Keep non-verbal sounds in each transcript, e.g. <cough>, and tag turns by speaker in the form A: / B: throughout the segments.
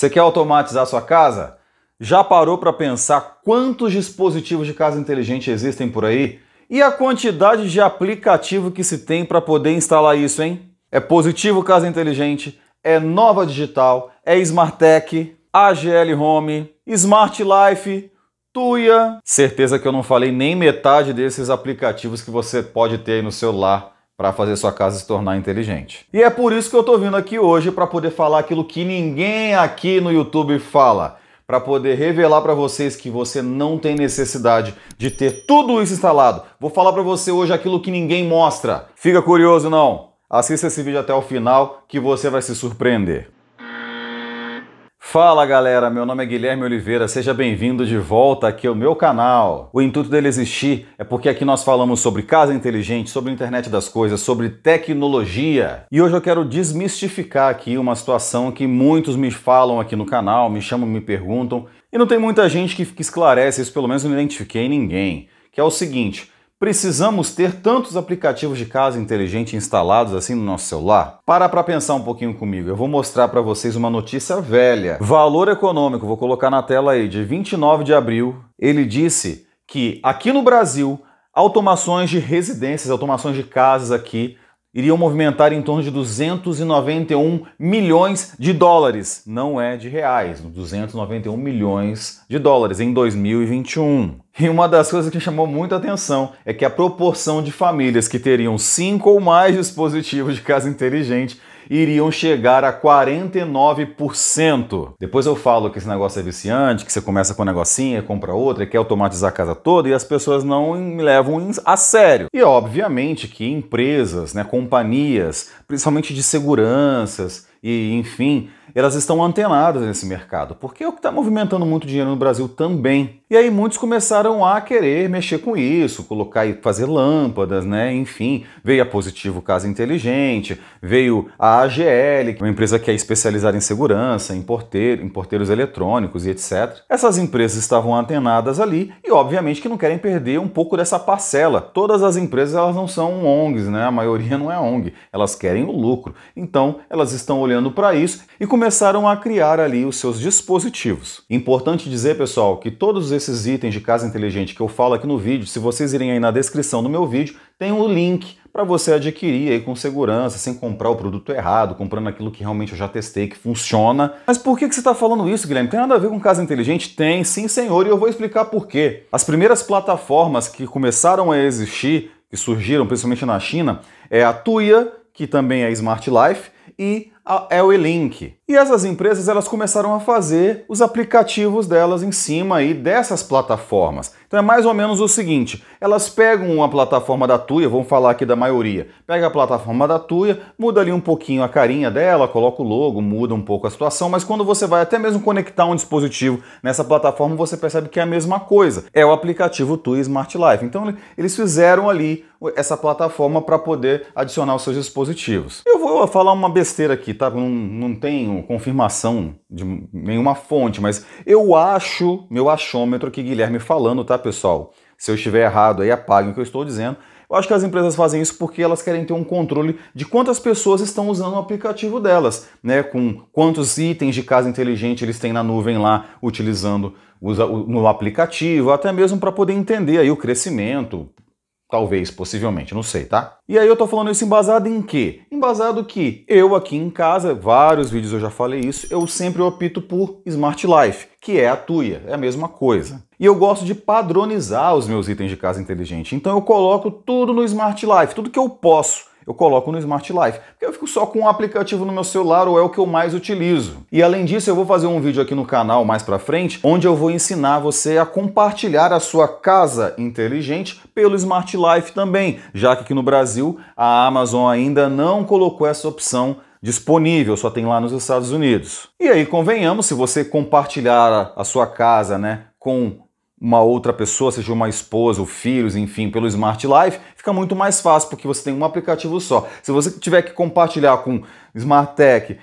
A: Você quer automatizar sua casa? Já parou para pensar quantos dispositivos de casa inteligente existem por aí? E a quantidade de aplicativo que se tem para poder instalar isso, hein? É Positivo Casa Inteligente, é Nova Digital, é Smartech, AGL Home, Smart Life, Tuya. Certeza que eu não falei nem metade desses aplicativos que você pode ter aí no celular para fazer sua casa se tornar inteligente. E é por isso que eu estou vindo aqui hoje para poder falar aquilo que ninguém aqui no YouTube fala, para poder revelar para vocês que você não tem necessidade de ter tudo isso instalado. Vou falar para você hoje aquilo que ninguém mostra. Fica curioso não? Assista esse vídeo até o final que você vai se surpreender. Fala galera, meu nome é Guilherme Oliveira, seja bem-vindo de volta aqui ao meu canal. O intuito dele existir é porque aqui nós falamos sobre casa inteligente, sobre internet das coisas, sobre tecnologia. E hoje eu quero desmistificar aqui uma situação que muitos me falam aqui no canal, me chamam, me perguntam, e não tem muita gente que esclarece isso, pelo menos eu não identifiquei ninguém, que é o seguinte, Precisamos ter tantos aplicativos de casa inteligente instalados assim no nosso celular? Para para pensar um pouquinho comigo. Eu vou mostrar para vocês uma notícia velha. Valor Econômico, vou colocar na tela aí, de 29 de abril, ele disse que aqui no Brasil, automações de residências, automações de casas aqui iriam movimentar em torno de 291 milhões de dólares, não é de reais, 291 milhões de dólares em 2021. E uma das coisas que chamou muita atenção é que a proporção de famílias que teriam cinco ou mais dispositivos de casa inteligente iriam chegar a 49%. Depois eu falo que esse negócio é viciante, que você começa com um negocinho, compra e quer automatizar a casa toda e as pessoas não me levam a sério. E obviamente que empresas, né, companhias, principalmente de seguranças, e enfim, elas estão antenadas nesse mercado, porque é o que está movimentando muito dinheiro no Brasil também. E aí muitos começaram a querer mexer com isso, colocar e fazer lâmpadas, né? Enfim, veio a Positivo Casa Inteligente, veio a AGL, que é uma empresa que é especializada em segurança, em, porteiro, em porteiros eletrônicos e etc. Essas empresas estavam antenadas ali e obviamente que não querem perder um pouco dessa parcela. Todas as empresas elas não são ONGs, né? A maioria não é ONG, elas querem o lucro. Então, elas estão olhando olhando para isso e começaram a criar ali os seus dispositivos. Importante dizer, pessoal, que todos esses itens de casa inteligente que eu falo aqui no vídeo, se vocês irem aí na descrição do meu vídeo, tem um link para você adquirir aí com segurança, sem comprar o produto errado, comprando aquilo que realmente eu já testei, que funciona. Mas por que, que você está falando isso, Guilherme? Tem nada a ver com casa inteligente? Tem, sim, senhor, e eu vou explicar por quê. As primeiras plataformas que começaram a existir, que surgiram principalmente na China, é a Tuya, que também é Smart Life, e a é Elink E essas empresas elas começaram a fazer os aplicativos delas em cima aí dessas plataformas. Então é mais ou menos o seguinte, elas pegam uma plataforma da Tuya, vamos falar aqui da maioria, pega a plataforma da Tuya, muda ali um pouquinho a carinha dela, coloca o logo, muda um pouco a situação, mas quando você vai até mesmo conectar um dispositivo nessa plataforma, você percebe que é a mesma coisa. É o aplicativo Tuya Smart Life. Então eles fizeram ali essa plataforma para poder adicionar os seus dispositivos. Eu vou falar uma besteira aqui, aqui, tá? Não, não tenho confirmação de nenhuma fonte, mas eu acho, meu achômetro aqui, Guilherme falando, tá, pessoal? Se eu estiver errado aí, apaguem o que eu estou dizendo. Eu acho que as empresas fazem isso porque elas querem ter um controle de quantas pessoas estão usando o aplicativo delas, né? Com quantos itens de casa inteligente eles têm na nuvem lá utilizando no aplicativo, até mesmo para poder entender aí o crescimento, Talvez, possivelmente, não sei, tá? E aí eu tô falando isso embasado em quê? Embasado que eu aqui em casa, vários vídeos eu já falei isso, eu sempre opto por Smart Life, que é a tuia, é a mesma coisa. E eu gosto de padronizar os meus itens de casa inteligente, então eu coloco tudo no Smart Life, tudo que eu posso eu coloco no Smart Life, porque eu fico só com um aplicativo no meu celular ou é o que eu mais utilizo. E além disso, eu vou fazer um vídeo aqui no canal mais para frente, onde eu vou ensinar você a compartilhar a sua casa inteligente pelo Smart Life também, já que aqui no Brasil a Amazon ainda não colocou essa opção disponível, só tem lá nos Estados Unidos. E aí, convenhamos, se você compartilhar a sua casa, né, com uma outra pessoa, seja uma esposa ou filhos, enfim, pelo Smart Life, fica muito mais fácil porque você tem um aplicativo só. Se você tiver que compartilhar com Smart Tech,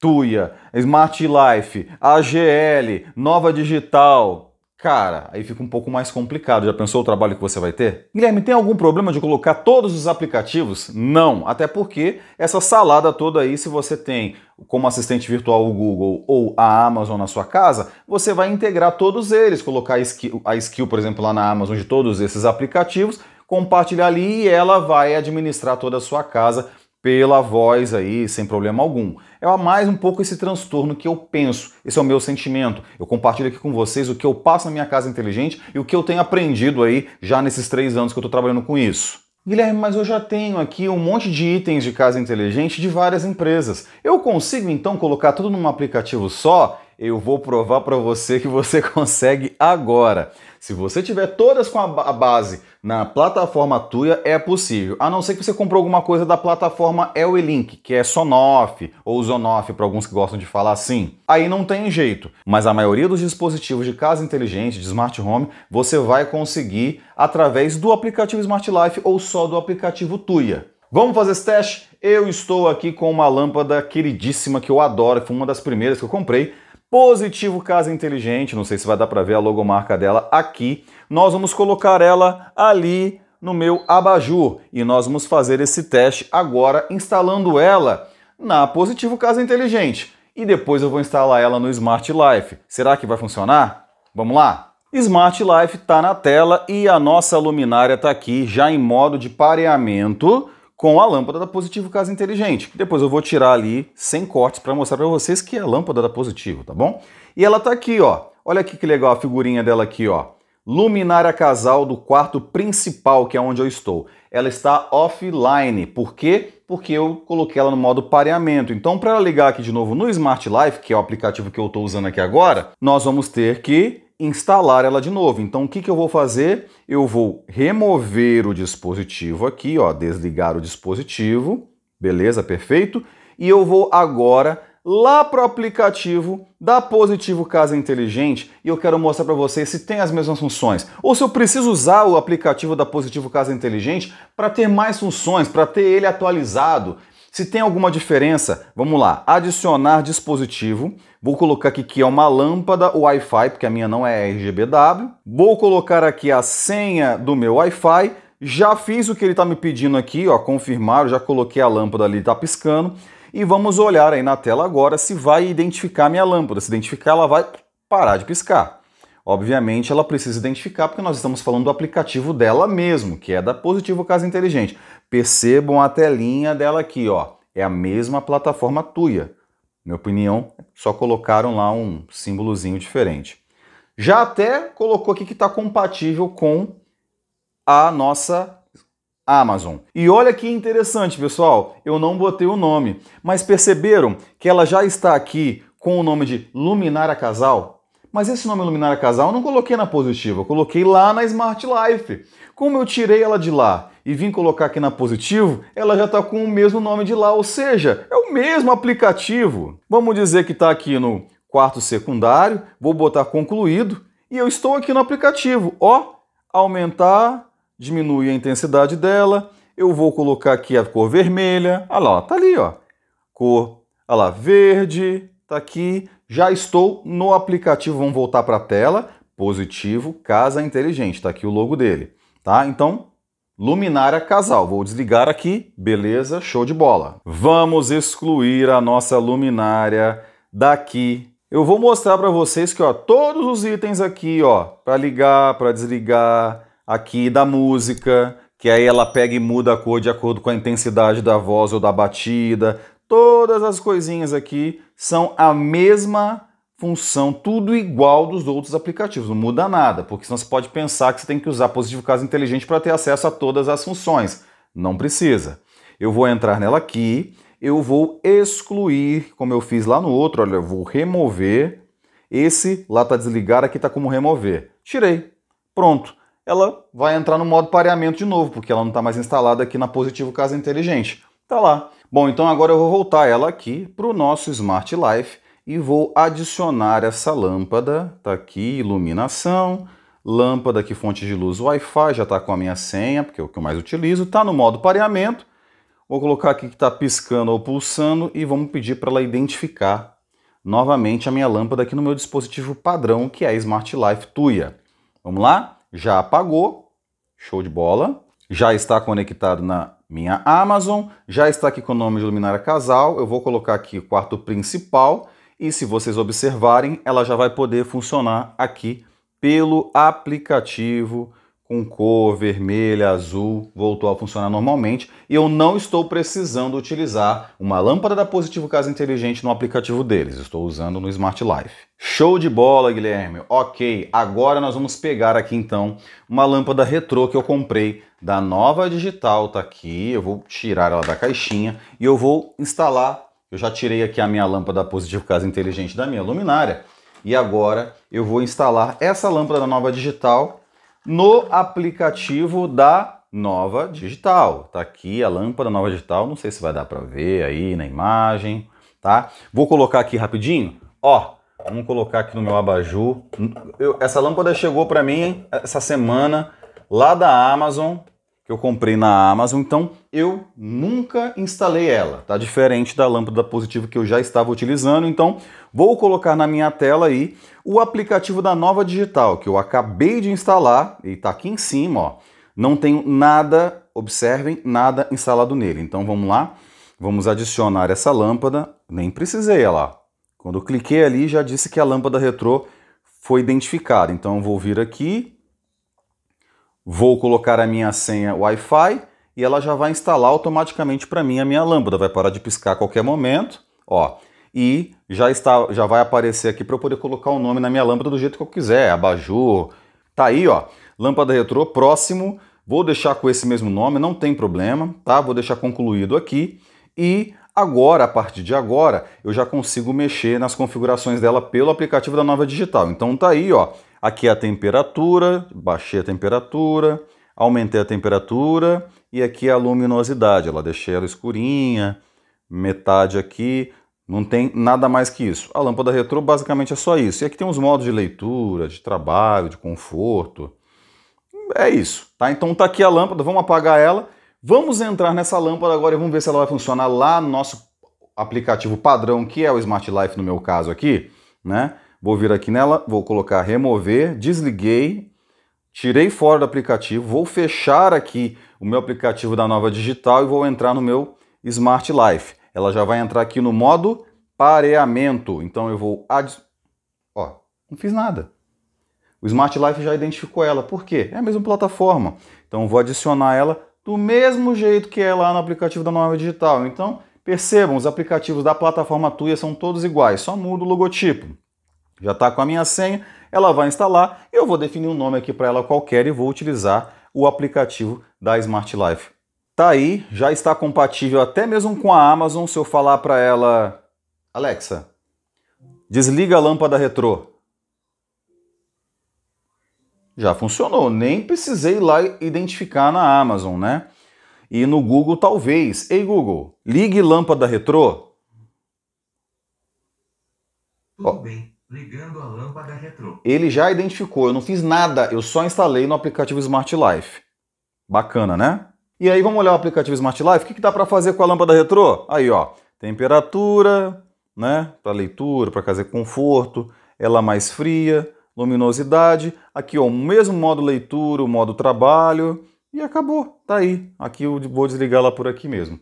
A: Tuya, Smart Life, AGL, Nova Digital, Cara, aí fica um pouco mais complicado. Já pensou o trabalho que você vai ter? Guilherme, tem algum problema de colocar todos os aplicativos? Não, até porque essa salada toda aí, se você tem como assistente virtual o Google ou a Amazon na sua casa, você vai integrar todos eles, colocar a skill, a skill por exemplo, lá na Amazon de todos esses aplicativos, compartilhar ali e ela vai administrar toda a sua casa pela voz aí, sem problema algum. É mais um pouco esse transtorno que eu penso, esse é o meu sentimento. Eu compartilho aqui com vocês o que eu passo na minha casa inteligente e o que eu tenho aprendido aí já nesses três anos que eu estou trabalhando com isso. Guilherme, mas eu já tenho aqui um monte de itens de casa inteligente de várias empresas. Eu consigo então colocar tudo num aplicativo só? Eu vou provar para você que você <laughs> consegue agora. Se você tiver todas com a base na plataforma Tuya, é possível. A não ser que você comprou alguma coisa da plataforma Elink, que é Sonoff ou Zonoff, para alguns que gostam de falar assim. Aí não tem jeito. Mas a maioria dos dispositivos de casa inteligente, de smart home, você vai conseguir através do aplicativo Smart Life ou só do aplicativo Tuya. Vamos fazer esse teste? Eu estou aqui com uma lâmpada queridíssima que eu adoro, foi uma das primeiras que eu comprei Positivo Casa Inteligente, não sei se vai dar para ver a logomarca dela aqui. Nós vamos colocar ela ali no meu abajur e nós vamos fazer esse teste agora instalando ela na Positivo Casa Inteligente. E depois eu vou instalar ela no Smart Life. Será que vai funcionar? Vamos lá? Smart Life está na tela e a nossa luminária está aqui já em modo de pareamento com a lâmpada da Positivo Casa Inteligente. Depois eu vou tirar ali sem cortes para mostrar para vocês que é a lâmpada da Positivo, tá bom? E ela tá aqui, ó. Olha aqui que legal a figurinha dela aqui, ó. Luminária casal do quarto principal, que é onde eu estou. Ela está offline. Por quê? Porque eu coloquei ela no modo pareamento. Então, para ela ligar aqui de novo no Smart Life, que é o aplicativo que eu estou usando aqui agora, nós vamos ter que instalar ela de novo. Então, o que, que eu vou fazer? Eu vou remover o dispositivo aqui, ó, desligar o dispositivo, beleza, perfeito? E eu vou agora lá para o aplicativo da Positivo Casa Inteligente e eu quero mostrar para vocês se tem as mesmas funções. Ou se eu preciso usar o aplicativo da Positivo Casa Inteligente para ter mais funções, para ter ele atualizado. Se tem alguma diferença, vamos lá, adicionar dispositivo. Vou colocar aqui que é uma lâmpada Wi-Fi, porque a minha não é RGBW. Vou colocar aqui a senha do meu Wi-Fi. Já fiz o que ele está me pedindo aqui, ó, confirmar, já coloquei a lâmpada ali, está piscando. E vamos olhar aí na tela agora se vai identificar minha lâmpada. Se identificar, ela vai parar de piscar. Obviamente, ela precisa identificar, porque nós estamos falando do aplicativo dela mesmo, que é da Positivo Casa Inteligente. Percebam a telinha dela aqui, ó. É a mesma plataforma tuya. Minha opinião, só colocaram lá um símbolozinho diferente. Já até colocou aqui que está compatível com a nossa Amazon. E olha que interessante, pessoal, eu não botei o nome, mas perceberam que ela já está aqui com o nome de Luminária Casal? Mas esse nome Luminária Casal eu não coloquei na positiva, eu coloquei lá na Smart Life. Como eu tirei ela de lá e vim colocar aqui na positivo, ela já está com o mesmo nome de lá, ou seja, é o mesmo aplicativo. Vamos dizer que está aqui no quarto secundário, vou botar concluído e eu estou aqui no aplicativo. Ó, aumentar, diminuir a intensidade dela. Eu vou colocar aqui a cor vermelha. Olha lá, tá ali, ó. Cor, olha lá, verde, Tá aqui, já estou no aplicativo. Vamos voltar para a tela. Positivo, casa inteligente. Tá aqui o logo dele, tá? Então, luminária casal. Vou desligar aqui. Beleza, show de bola. Vamos excluir a nossa luminária daqui eu vou mostrar para vocês que ó, todos os itens aqui, ó, para ligar, para desligar, aqui da música, que aí ela pega e muda a cor de acordo com a intensidade da voz ou da batida, todas as coisinhas aqui são a mesma função, tudo igual dos outros aplicativos, não muda nada, porque senão você pode pensar que você tem que usar positivo caso inteligente para ter acesso a todas as funções. Não precisa. Eu vou entrar nela aqui, eu vou excluir, como eu fiz lá no outro, olha, eu vou remover. Esse lá está desligado, aqui está como remover. Tirei. Pronto. Ela vai entrar no modo pareamento de novo, porque ela não está mais instalada aqui na positivo caso inteligente. Tá lá. Bom, então agora eu vou voltar ela aqui para o nosso Smart Life e vou adicionar essa lâmpada. Tá aqui, iluminação, lâmpada que fonte de luz Wi-Fi, já está com a minha senha, porque é o que eu mais utilizo. Está no modo pareamento. Vou colocar aqui que está piscando ou pulsando e vamos pedir para ela identificar novamente a minha lâmpada aqui no meu dispositivo padrão, que é a Smart Life Tuya. Vamos lá? Já apagou. Show de bola já está conectado na minha Amazon, já está aqui com o nome de Luminária Casal, eu vou colocar aqui o quarto principal e se vocês observarem, ela já vai poder funcionar aqui pelo aplicativo com cor vermelha, azul, voltou a funcionar normalmente e eu não estou precisando utilizar uma lâmpada da Positivo Casa Inteligente no aplicativo deles, estou usando no Smart Life. Show de bola, Guilherme! Ok, agora nós vamos pegar aqui então uma lâmpada retrô que eu comprei da Nova Digital, tá aqui, eu vou tirar ela da caixinha e eu vou instalar, eu já tirei aqui a minha lâmpada Positivo Casa Inteligente da minha luminária e agora eu vou instalar essa lâmpada da Nova Digital no aplicativo da Nova Digital. Tá aqui a lâmpada Nova Digital, não sei se vai dar para ver aí na imagem, tá? Vou colocar aqui rapidinho. Ó, vamos colocar aqui no meu abajur. Eu, essa lâmpada chegou para mim essa semana lá da Amazon, que eu comprei na Amazon, então eu nunca instalei ela, tá? Diferente da lâmpada positiva que eu já estava utilizando, então vou colocar na minha tela aí o aplicativo da Nova Digital, que eu acabei de instalar, e tá aqui em cima, ó. Não tenho nada, observem, nada instalado nele. Então vamos lá, vamos adicionar essa lâmpada, nem precisei ela. Quando eu cliquei ali já disse que a lâmpada retrô foi identificada, então eu vou vir aqui, Vou colocar a minha senha Wi-Fi e ela já vai instalar automaticamente para mim a minha lâmpada. Vai parar de piscar a qualquer momento, ó. E já, está, já vai aparecer aqui para eu poder colocar o nome na minha lâmpada do jeito que eu quiser, abajur. Tá aí, ó, lâmpada retrô, próximo. Vou deixar com esse mesmo nome, não tem problema, tá? Vou deixar concluído aqui. E agora, a partir de agora, eu já consigo mexer nas configurações dela pelo aplicativo da Nova Digital. Então tá aí, ó. Aqui é a temperatura, baixei a temperatura, aumentei a temperatura e aqui é a luminosidade. Ela deixei ela escurinha, metade aqui, não tem nada mais que isso. A lâmpada retrô basicamente é só isso. E aqui tem os modos de leitura, de trabalho, de conforto. É isso, tá? Então tá aqui a lâmpada, vamos apagar ela. Vamos entrar nessa lâmpada agora e vamos ver se ela vai funcionar lá no nosso aplicativo padrão, que é o Smart Life no meu caso aqui, né? Vou vir aqui nela, vou colocar remover, desliguei, tirei fora do aplicativo, vou fechar aqui o meu aplicativo da Nova Digital e vou entrar no meu Smart Life. Ela já vai entrar aqui no modo pareamento. Então eu vou... Ad... Ó, não fiz nada. O Smart Life já identificou ela. Por quê? É a mesma plataforma. Então eu vou adicionar ela do mesmo jeito que é lá no aplicativo da Nova Digital. Então, percebam, os aplicativos da plataforma Tuya são todos iguais, só muda o logotipo. Já está com a minha senha, ela vai instalar, eu vou definir um nome aqui para ela qualquer e vou utilizar o aplicativo da Smart Life. Tá aí, já está compatível até mesmo com a Amazon. Se eu falar para ela, Alexa, desliga a lâmpada retrô, já funcionou. Nem precisei ir lá identificar na Amazon, né? E no Google, talvez. Ei, Google, ligue lâmpada retrô. Tudo bem. Ligando a lâmpada retrô. Ele já identificou, eu não fiz nada, eu só instalei no aplicativo Smart Life. Bacana, né? E aí vamos olhar o aplicativo Smart Life, o que, que dá para fazer com a lâmpada retrô? Aí, ó, temperatura, né, para leitura, para fazer conforto, ela mais fria, luminosidade, aqui ó, o mesmo modo leitura, o modo trabalho, e acabou, tá aí. Aqui eu vou desligar ela por aqui mesmo.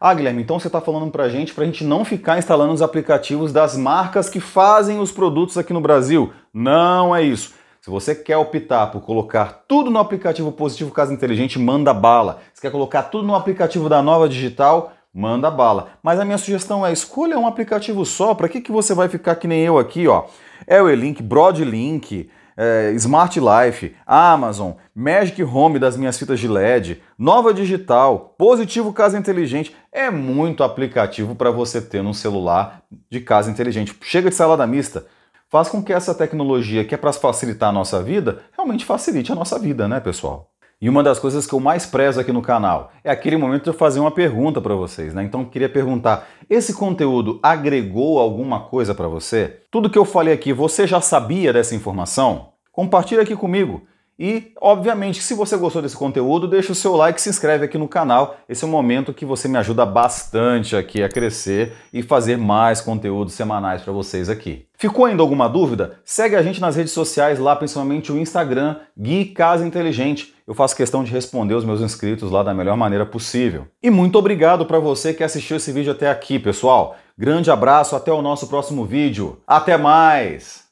A: Ah, Guilherme, então você está falando para a gente para a gente não ficar instalando os aplicativos das marcas que fazem os produtos aqui no Brasil. Não é isso. Se você quer optar por colocar tudo no aplicativo Positivo Casa Inteligente, manda bala. Se quer colocar tudo no aplicativo da Nova Digital, manda bala. Mas a minha sugestão é escolha um aplicativo só. Para que, que você vai ficar que nem eu aqui, ó? É o Elink, Broadlink, é, Smart Life, Amazon, Magic Home das minhas fitas de LED, Nova Digital, Positivo Casa Inteligente. É muito aplicativo para você ter num celular de casa inteligente. Chega de salada mista. Faz com que essa tecnologia, que é para facilitar a nossa vida, realmente facilite a nossa vida, né, pessoal? E uma das coisas que eu mais prezo aqui no canal é aquele momento de eu fazer uma pergunta para vocês, né? Então eu queria perguntar: esse conteúdo agregou alguma coisa para você? Tudo que eu falei aqui, você já sabia dessa informação? Compartilha aqui comigo. E, obviamente, se você gostou desse conteúdo, deixa o seu like e se inscreve aqui no canal. Esse é um momento que você me ajuda bastante aqui a crescer e fazer mais conteúdos semanais para vocês aqui. Ficou ainda alguma dúvida? Segue a gente nas redes sociais, lá principalmente o Instagram, Gui Casa Inteligente. Eu faço questão de responder os meus inscritos lá da melhor maneira possível. E muito obrigado para você que assistiu esse vídeo até aqui, pessoal. Grande abraço, até o nosso próximo vídeo. Até mais!